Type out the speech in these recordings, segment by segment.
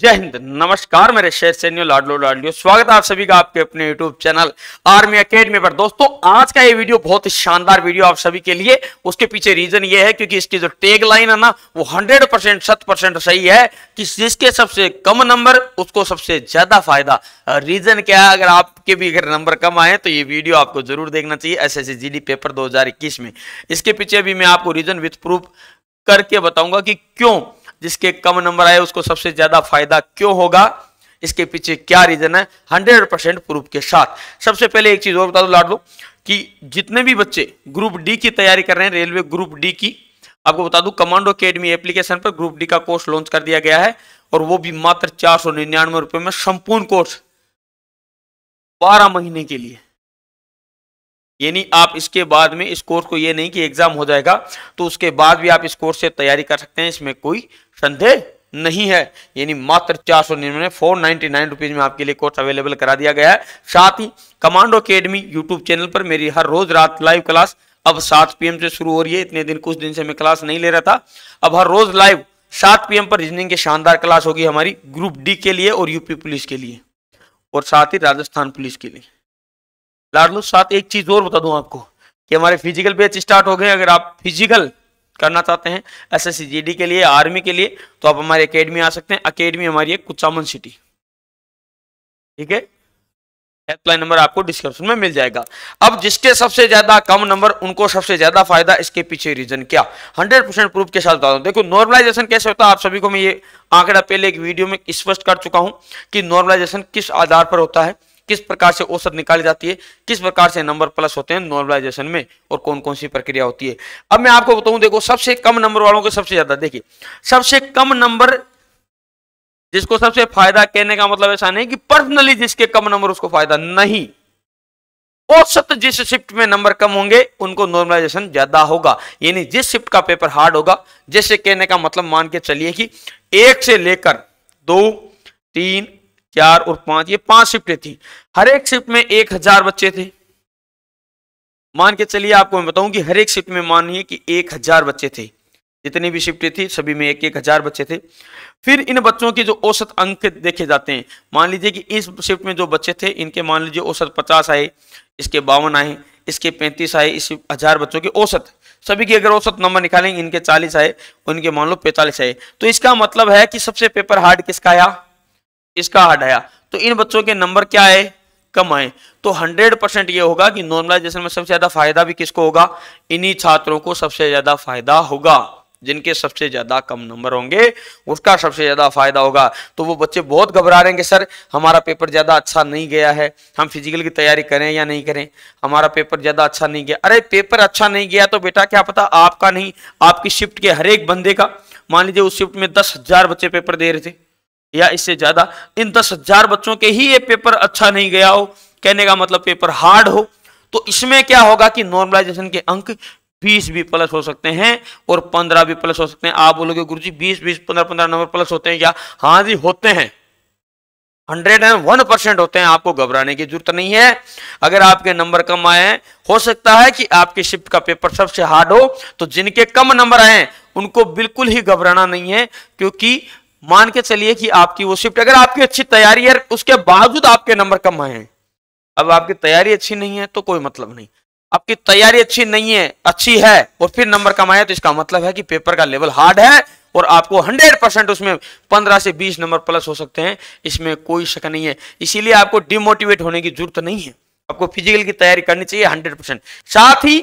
जय हिंद नमस्कार मेरे शेर सैन्य लाडलो लाडलियो स्वागत है आप सभी का आपके अपने YouTube चैनल आर्मी अकेडमी पर दोस्तों आज का ये वीडियो बहुत ही शानदार वीडियो आप सभी के लिए उसके पीछे रीजन ये है क्योंकि इसकी जो टेग लाइन है ना वो 100 परसेंट शत परसेंट सही है कि जिसके सबसे कम नंबर उसको सबसे ज्यादा फायदा रीजन क्या है अगर आपके भी अगर नंबर कम आए तो ये वीडियो आपको जरूर देखना चाहिए एस एस पेपर दो में इसके पीछे भी मैं आपको रीजन विथ प्रूफ करके बताऊंगा कि क्यों जिसके कम नंबर आए उसको सबसे ज्यादा फायदा क्यों होगा इसके पीछे क्या रीजन है हंड्रेड परसेंट प्रूफ के साथ सबसे पहले एक चीज और बता दो लाड लो कि जितने भी बच्चे ग्रुप डी की तैयारी कर रहे हैं रेलवे ग्रुप डी की आपको बता दू कमांडो अकेडमी एप्लीकेशन पर ग्रुप डी का कोर्स लॉन्च कर दिया गया है और वो भी मात्र चार सौ निन्यानवे रुपए में संपूर्ण कोर्स बारह महीने के लिए यानी आप इसके बाद में इस कोर्स को ये नहीं कि एग्जाम हो जाएगा तो उसके बाद भी आप इस कोर्स से तैयारी कर सकते हैं इसमें कोई संदेह नहीं है यानी मात्र चार सौ निन्यानवे फोर नाइन्टी नाइन रुपीज में आपके लिए कोर्स अवेलेबल करा दिया गया है साथ ही कमांडो अकेडमी यूट्यूब चैनल पर मेरी हर रोज रात लाइव क्लास अब सात पी से शुरू हो रही है इतने दिन कुछ दिन से मैं क्लास नहीं ले रहा था अब हर रोज लाइव सात पी पर रीजनिंग की शानदार क्लास होगी हमारी ग्रुप डी के लिए और यूपी पुलिस के लिए और साथ ही राजस्थान पुलिस के लिए लाडलो साथ एक चीज और बता दूं आपको कि हमारे फिजिकल बैच स्टार्ट हो गए अगर आप फिजिकल करना चाहते हैं एस एस के लिए आर्मी के लिए तो आप हमारे अकेडमी आ सकते हैं अकेडमी हमारी है कुचामन सिटी ठीक है हेल्पलाइन नंबर आपको डिस्क्रिप्शन में मिल जाएगा अब जिसके सबसे ज्यादा कम नंबर उनको सबसे ज्यादा फायदा इसके पीछे रीजन क्या 100 परसेंट प्रूफ के साथ बता दूं देखो नॉर्मलाइजेशन कैसे होता है आप सभी को मैं ये आंकड़ा पहले एक वीडियो में स्पष्ट कर चुका हूं कि नॉर्मलाइजेशन किस आधार पर होता है किस प्रकार से औसत निकाली जाती है किस प्रकार से नंबर प्लस होते हैं नॉर्मलाइजेशन में और कौन कौन सी प्रक्रिया होती है अब मैं आपको बताऊं देखो सबसे कम नंबर वालों के सबसे ज्यादा देखिए सबसे कम नंबर जिसको सबसे फायदा कहने का मतलब ऐसा नहीं कि पर्सनली जिसके कम नंबर उसको फायदा नहीं औसत जिस शिफ्ट में नंबर कम होंगे उनको नॉर्मलाइजेशन ज्यादा होगा यानी जिस शिफ्ट का पेपर हार्ड होगा जैसे कहने का मतलब मान के चलिए कि एक से लेकर दो तीन चार और पांच ये पांच शिफ्टें थी हर एक शिफ्ट में एक हजार बच्चे थे मान के चलिए आपको मैं बताऊं कि हर एक शिफ्ट में मानिए कि एक हजार बच्चे थे जितनी भी शिफ्टें थी सभी में एक एक हजार बच्चे थे फिर इन बच्चों के जो औसत अंक देखे जाते हैं मान लीजिए कि इस शिफ्ट में जो बच्चे थे इनके मान लीजिए औसत पचास आए इसके बावन आए इसके पैंतीस आए इस हजार बच्चों के औसत सभी की अगर औसत नंबर निकालेंगे इनके चालीस आए उनके मान लो पैंतालीस आए तो इसका मतलब है कि सबसे पेपर हार्ड किसका आया इसका हटाया तो इन बच्चों के नंबर क्या आए कम आए तो 100 परसेंट यह होगा कि नॉर्मलाइजेशन में सबसे ज़्यादा फायदा भी किसको होगा इन्हीं छात्रों को सबसे ज़्यादा फायदा होगा जिनके सबसे ज़्यादा कम नंबर होंगे उसका सबसे ज़्यादा फायदा होगा तो वो बच्चे बहुत घबरा रहे हैं सर हमारा पेपर ज़्यादा अच्छा नहीं गया है हम फिजिकल की तैयारी करें या नहीं करें हमारा पेपर ज़्यादा अच्छा नहीं गया अरे पेपर अच्छा नहीं गया तो बेटा क्या पता आपका नहीं आपकी शिफ्ट के हर एक बंदे का मान लीजिए उस शिफ्ट में दस हज़ार बच्चे पेपर दे रहे थे या इससे ज्यादा इन दस हजार बच्चों के ही ये पेपर अच्छा नहीं गया हो कहने का मतलब पेपर हार्ड हो तो इसमें क्या होगा कि नॉर्मलाइजेशन के अंक बीस भी प्लस हो सकते हैं और पंद्रह भी प्लस हो सकते हैं आप बोलोगे गुरु जी बीस बीस पंद्रह पंद्रह नंबर प्लस होते हैं क्या हाँ जी होते हैं हंड्रेड एंड वन परसेंट होते हैं आपको घबराने की जरूरत नहीं है अगर आपके नंबर कम आए हैं हो सकता है कि आपके शिफ्ट का पेपर सबसे हार्ड हो तो जिनके कम नंबर आए उनको बिल्कुल ही घबराना नहीं है क्योंकि मान के चलिए कि आपकी वो शिफ्ट अगर आपकी अच्छी तैयारी है उसके बावजूद आपके नंबर कम आए हैं अब आपकी तैयारी अच्छी नहीं है तो कोई मतलब नहीं आपकी तैयारी अच्छी नहीं है अच्छी है और फिर नंबर कम आया तो इसका मतलब है कि पेपर का लेवल हार्ड है और आपको 100 परसेंट उसमें 15 से 20 नंबर प्लस हो सकते हैं इसमें कोई शक नहीं है इसीलिए आपको डिमोटिवेट होने की जरूरत नहीं है आपको फिजिकल की तैयारी करनी चाहिए 100 परसेंट साथ ही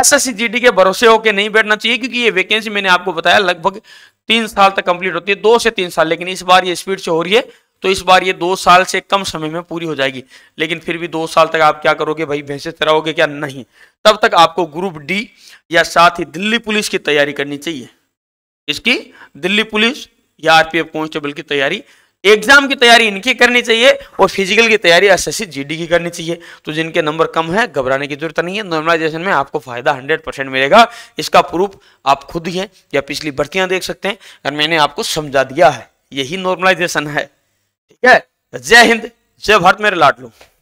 एस एस के भरोसे होकर नहीं बैठना चाहिए क्योंकि ये वैकेंसी मैंने आपको बताया लगभग तीन साल तक कंप्लीट होती है दो से तीन साल लेकिन इस बार ये स्पीड से हो रही है तो इस बार ये दो साल से कम समय में पूरी हो जाएगी लेकिन फिर भी दो साल तक आप क्या करोगे भाई भैंसे चराओगे क्या नहीं तब तक आपको ग्रुप डी या साथ ही दिल्ली पुलिस की तैयारी करनी चाहिए इसकी दिल्ली पुलिस या आरपीएफ कॉन्स्टेबल की तैयारी एग्जाम की तैयारी इनकी करनी चाहिए और फिजिकल की तैयारी एस एस की करनी चाहिए तो जिनके नंबर कम है घबराने की जरूरत नहीं है नॉर्मलाइजेशन में आपको फायदा हंड्रेड परसेंट मिलेगा इसका प्रूफ आप खुद ही हैं या पिछली भर्तियां देख सकते हैं और मैंने आपको समझा दिया है यही नॉर्मलाइजेशन है ठीक है जय हिंद जय भारत मेरे लू